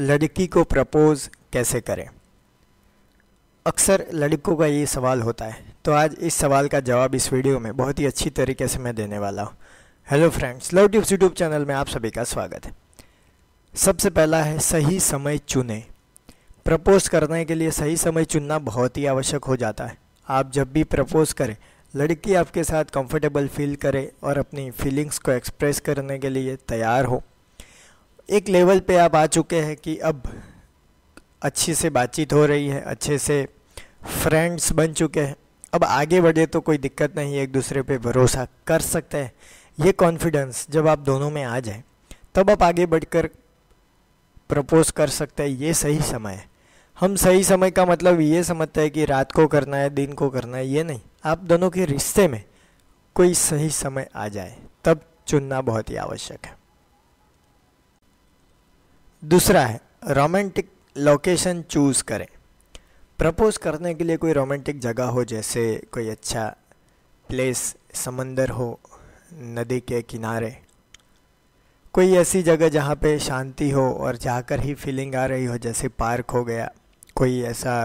लड़की को प्रपोज़ कैसे करें अक्सर लड़कों का ये सवाल होता है तो आज इस सवाल का जवाब इस वीडियो में बहुत ही अच्छी तरीके से मैं देने वाला हूँ hello friends love tips YouTube channel में आप सभी का स्वागत है सबसे पहला है सही समय चुने प्रपोज़ करने के लिए सही समय चुनना बहुत ही आवश्यक हो जाता है आप जब भी प्रपोज़ करें लड़की आपके साथ कंफर्टेबल फील करे और अपनी फीलिंग्स को एक्सप्रेस करने के लिए तैयार हो एक लेवल पे आप आ चुके हैं कि अब अच्छी से बातचीत हो रही है अच्छे से फ्रेंड्स बन चुके हैं अब आगे बढ़े तो कोई दिक्कत नहीं है एक दूसरे पे भरोसा कर सकते हैं ये कॉन्फिडेंस जब आप दोनों में आ जाए तब आप आगे बढ़कर प्रपोज कर सकते हैं ये सही समय है हम सही समय का मतलब ये समझते हैं कि रात को करना है दिन को करना है ये नहीं आप दोनों के रिश्ते में कोई सही समय आ जाए तब चुनना बहुत ही आवश्यक है दूसरा है रोमांटिक लोकेशन चूज़ करें प्रपोज़ करने के लिए कोई रोमांटिक जगह हो जैसे कोई अच्छा प्लेस समंदर हो नदी के किनारे कोई ऐसी जगह जहाँ पे शांति हो और जाकर ही फीलिंग आ रही हो जैसे पार्क हो गया कोई ऐसा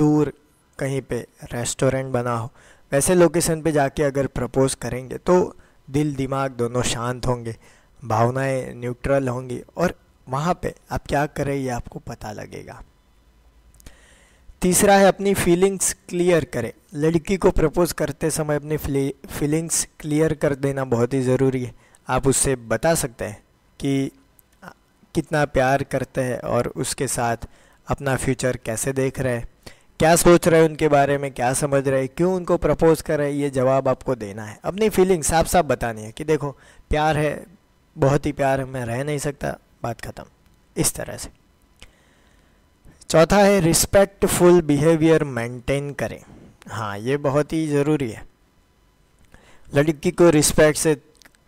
दूर कहीं पे रेस्टोरेंट बना हो वैसे लोकेशन पे जाके अगर प्रपोज़ करेंगे तो दिल दिमाग दोनों शांत होंगे भावनाएं न्यूट्रल होंगी और वहाँ पे आप क्या करें ये आपको पता लगेगा तीसरा है अपनी फीलिंग्स क्लियर करें लड़की को प्रपोज करते समय अपनी फीलिंग्स क्लियर कर देना बहुत ही ज़रूरी है आप उससे बता सकते हैं कि कितना प्यार करते हैं और उसके साथ अपना फ्यूचर कैसे देख रहे हैं क्या सोच रहे हैं उनके बारे में क्या समझ रहे हैं क्यों उनको प्रपोज कर रहे हैं ये जवाब आपको देना है अपनी फीलिंग्स साफ साफ बतानी है कि देखो प्यार है बहुत ही प्यार है मैं रह नहीं सकता बात ख़त्म इस तरह से चौथा है रिस्पेक्टफुल बिहेवियर मेंटेन करें हाँ ये बहुत ही ज़रूरी है लड़की को रिस्पेक्ट से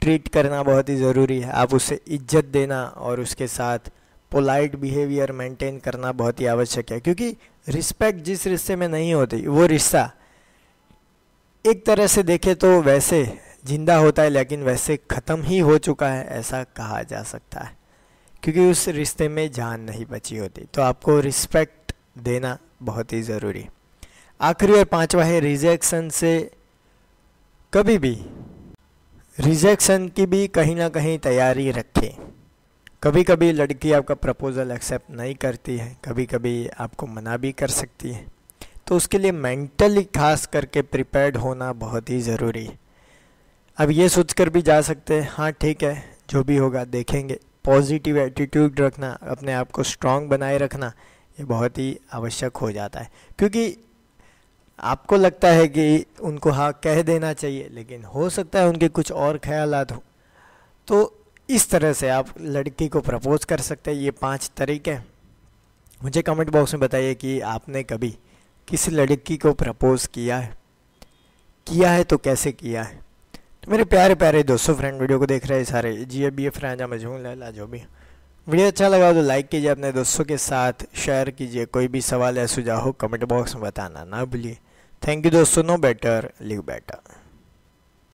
ट्रीट करना बहुत ही ज़रूरी है आप उसे इज्जत देना और उसके साथ पोलाइट बिहेवियर मेंटेन करना बहुत ही आवश्यक है क्योंकि रिस्पेक्ट जिस रिश्ते में नहीं होती वो रिश्ता एक तरह से देखे तो वैसे ज़िंदा होता है लेकिन वैसे ख़त्म ही हो चुका है ऐसा कहा जा सकता है क्योंकि उस रिश्ते में जान नहीं बची होती तो आपको रिस्पेक्ट देना बहुत ही ज़रूरी आखिरी और पांचवा है रिजेक्शन से कभी भी रिजेक्शन की भी कहीं ना कहीं तैयारी रखें कभी कभी लड़की आपका प्रपोज़ल एक्सेप्ट नहीं करती है कभी कभी आपको मना भी कर सकती है तो उसके लिए मेंटली खास करके प्रिपेयर्ड होना बहुत ही ज़रूरी है अब ये सोच कर भी जा सकते हैं हाँ ठीक है जो भी होगा देखेंगे पॉजिटिव एटीट्यूड रखना अपने आप को स्ट्रांग बनाए रखना ये बहुत ही आवश्यक हो जाता है क्योंकि आपको लगता है कि उनको हाँ कह देना चाहिए लेकिन हो सकता है उनके कुछ और ख्याल हो तो इस तरह से आप लड़की को प्रपोज़ कर सकते हैं ये पांच तरीके हैं मुझे कमेंट बॉक्स में बताइए कि आपने कभी किसी लड़की को प्रपोज़ किया है किया है तो कैसे किया है मेरे प्यारे प्यारे दोस्तों फ्रेंड वीडियो को देख रहे हैं सारे जी अब ये फ्रेंड मजहून लैला जो भी वीडियो अच्छा लगा तो लाइक कीजिए अपने दोस्तों के साथ शेयर कीजिए कोई भी सवाल या सुझाव हो कमेंट बॉक्स में बताना ना भूलिए थैंक यू दोस्तों नो बेटर लिव बेटर